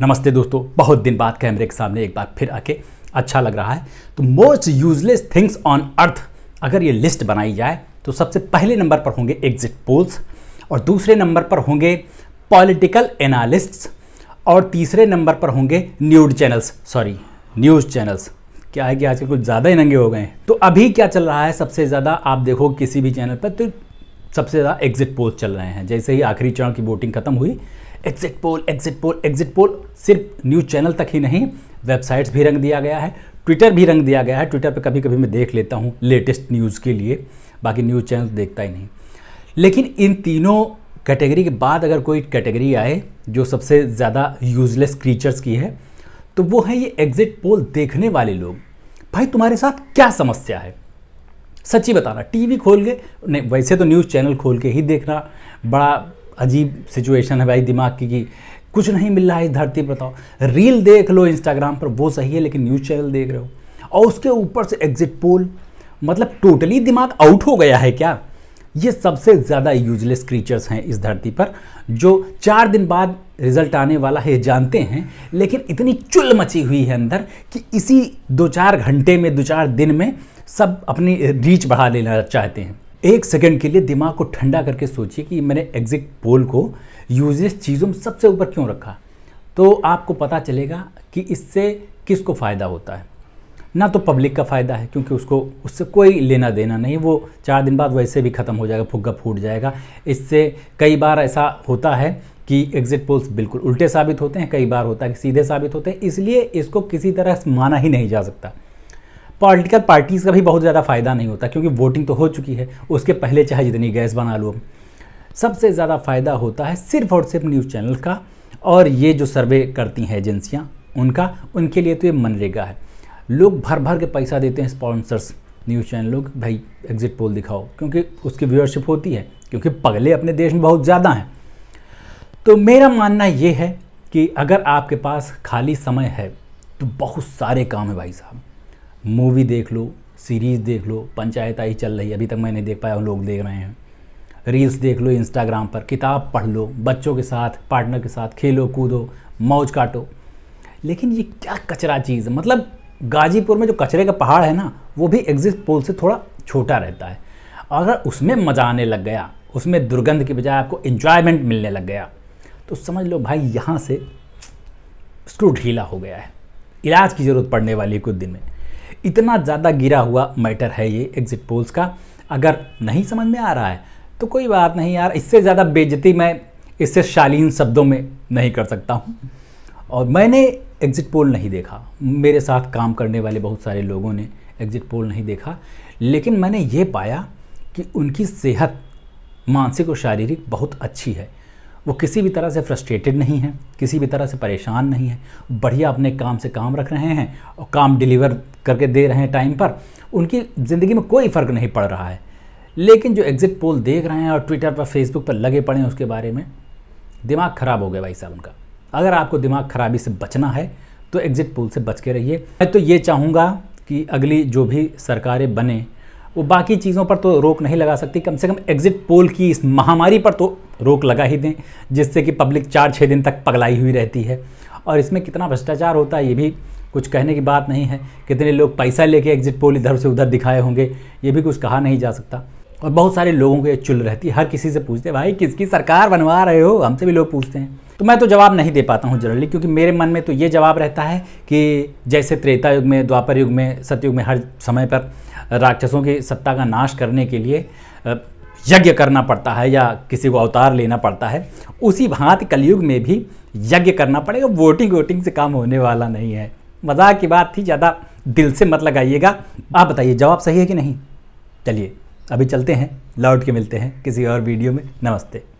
नमस्ते दोस्तों बहुत दिन बाद कैमरे के सामने एक बार फिर आके अच्छा लग रहा है तो most useless things on earth अगर ये लिस्ट बनाई जाए तो सबसे पहले नंबर पर होंगे एग्जिट पोल्स और दूसरे नंबर पर होंगे पॉलिटिकल एनालिस्ट्स और तीसरे नंबर पर होंगे news channels sorry news channels क्या है कि आजकल कुछ ज़्यादा ही नंगे हो गए हैं तो अभी क्या चल रहा है सबसे ज़्यादा आप देखो किसी भी चैनल पर तो सबसे ज़्यादा एग्जिट पोल्स चल रहे हैं जैसे ही आखिरी चरण की वोटिंग खत्म हुई exit poll exit poll exit poll सिर्फ न्यूज़ चैनल तक ही नहीं वेबसाइट्स भी रंग दिया गया है ट्विटर भी रंग दिया गया है ट्विटर पर कभी कभी मैं देख लेता हूँ लेटेस्ट न्यूज़ के लिए बाकी न्यूज़ चैनल देखता ही नहीं लेकिन इन तीनों कैटेगरी के बाद अगर कोई कैटेगरी आए जो सबसे ज़्यादा यूजलेस क्रीचर्स की है तो वो है ये एग्जिट पोल देखने वाले लोग भाई तुम्हारे साथ क्या समस्या है सच्ची बताना टीवी खोल के नहीं वैसे तो न्यूज़ चैनल खोल के ही देखना बड़ा अजीब सिचुएशन है भाई दिमाग की कि कुछ नहीं मिल रहा है इस धरती पर बताओ तो। रील देख लो इंस्टाग्राम पर वो सही है लेकिन न्यूज़ चैनल देख रहे हो और उसके ऊपर से एग्जिट पोल मतलब टोटली दिमाग आउट हो गया है क्या ये सबसे ज़्यादा यूजलेस क्रीचर्स हैं इस धरती पर जो चार दिन बाद रिजल्ट आने वाला है जानते हैं लेकिन इतनी चुल मची हुई है अंदर कि इसी दो चार घंटे में दो चार दिन में सब अपनी रीच बढ़ा लेना चाहते हैं एक सेकंड के लिए दिमाग को ठंडा करके सोचिए कि मैंने एग्जिट पोल को यूजलेस चीज़ों में सबसे ऊपर क्यों रखा तो आपको पता चलेगा कि इससे किसको फ़ायदा होता है ना तो पब्लिक का फ़ायदा है क्योंकि उसको उससे कोई लेना देना नहीं वो चार दिन बाद वैसे भी ख़त्म हो जाएगा फुग्गा फूट जाएगा इससे कई बार ऐसा होता है कि एग्ज़िट पोल्स बिल्कुल उल्टे साबित होते हैं कई बार होता है कि सीधे साबित होते हैं इसलिए इसको किसी तरह माना ही नहीं जा सकता पॉलिटिकल पार्टीज़ का भी बहुत ज़्यादा फ़ायदा नहीं होता क्योंकि वोटिंग तो हो चुकी है उसके पहले चाहे जितनी गैस बना लो सबसे ज़्यादा फ़ायदा होता है सिर्फ और सिर्फ न्यूज़ चैनल का और ये जो सर्वे करती हैं एजेंसियाँ उनका उनके लिए तो ये मनरेगा है लोग भर भर के पैसा देते हैं स्पॉन्सर्स न्यूज़ चैनलों के भाई एग्ज़िट पोल दिखाओ क्योंकि उसकी व्यूअरशिप होती है क्योंकि पगले अपने देश में बहुत ज़्यादा हैं तो मेरा मानना ये है कि अगर आपके पास खाली समय है तो बहुत सारे काम है भाई साहब मूवी देख लो सीरीज़ देख लो पंचायत आई चल रही है अभी तक मैं नहीं देख पाया लोग देख रहे हैं रील्स देख लो इंस्टाग्राम पर किताब पढ़ लो बच्चों के साथ पार्टनर के साथ खेलो कूदो मौज काटो लेकिन ये क्या कचरा चीज़ है मतलब गाजीपुर में जो कचरे का पहाड़ है ना वो भी एग्जिट पोल से थोड़ा छोटा रहता है अगर उसमें मज़ा आने लग गया उसमें दुर्गंध की बजाय आपको इन्जॉयमेंट मिलने लग गया तो समझ लो भाई यहाँ से स्क्रू ढीला हो गया है इलाज की ज़रूरत पड़ने वाली है कुछ दिन में इतना ज़्यादा गिरा हुआ मैटर है ये एग्ज़िट पोल्स का अगर नहीं समझ में आ रहा है तो कोई बात नहीं यार इससे ज़्यादा बेजती मैं इससे शालीन शब्दों में नहीं कर सकता हूँ और मैंने एग्ज़िट पोल नहीं देखा मेरे साथ काम करने वाले बहुत सारे लोगों ने एग्ज़िट पोल नहीं देखा लेकिन मैंने ये पाया कि उनकी सेहत मानसिक और शारीरिक बहुत अच्छी है वो किसी भी तरह से फ्रस्ट्रेटेड नहीं है किसी भी तरह से परेशान नहीं है बढ़िया अपने काम से काम रख रहे हैं और काम डिलीवर करके दे रहे हैं टाइम पर उनकी ज़िंदगी में कोई फ़र्क नहीं पड़ रहा है लेकिन जो एग्ज़िट पोल देख रहे हैं और ट्विटर पर फेसबुक पर लगे पड़े हैं उसके बारे में दिमाग ख़राब हो गया भाई साहब उनका अगर आपको दिमाग खराबी से बचना है तो एग्ज़िट पोल से बच के रहिए मैं तो ये चाहूँगा कि अगली जो भी सरकारें बने वो बाकी चीज़ों पर तो रोक नहीं लगा सकती कम से कम एग्ज़िट पोल की इस महामारी पर तो रोक लगा ही दें जिससे कि पब्लिक चार छः दिन तक पगलाई हुई रहती है और इसमें कितना भ्रष्टाचार होता है ये भी कुछ कहने की बात नहीं है कितने लोग पैसा लेके एग्जिट पोल इधर से उधर दिखाए होंगे ये भी कुछ कहा नहीं जा सकता और बहुत सारे लोगों को ये चुल रहती है हर किसी से पूछते भाई किसकी सरकार बनवा रहे हो हमसे भी लोग पूछते हैं तो मैं तो जवाब नहीं दे पाता हूँ जनरली क्योंकि मेरे मन में तो ये जवाब रहता है कि जैसे त्रेता युग में द्वापर युग में सतयुग में हर समय पर राक्षसों की सत्ता का नाश करने के लिए यज्ञ करना पड़ता है या किसी को अवतार लेना पड़ता है उसी भांति कलयुग में भी यज्ञ करना पड़ेगा वोटिंग वोटिंग से काम होने वाला नहीं है मजाक की बात थी ज़्यादा दिल से मत लगाइएगा आप बताइए जवाब सही है कि नहीं चलिए अभी चलते हैं लौट के मिलते हैं किसी और वीडियो में नमस्ते